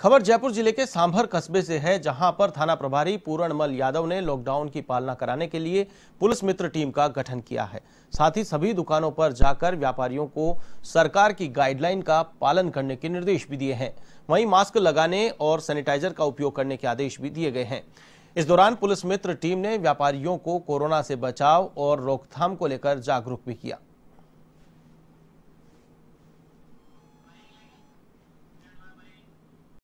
खबर जयपुर जिले के सांभर कस्बे से है जहां पर थाना प्रभारी पूरणमल यादव ने लॉकडाउन की पालना कराने के लिए पुलिस मित्र टीम का गठन किया है साथ ही सभी दुकानों पर जाकर व्यापारियों को सरकार की गाइडलाइन का पालन करने के निर्देश भी दिए हैं वहीं मास्क लगाने और सैनिटाइजर का उपयोग करने के आदेश भी दिए गए हैं इस दौरान पुलिस मित्र टीम ने व्यापारियों को कोरोना से बचाव और रोकथाम को लेकर जागरूक भी किया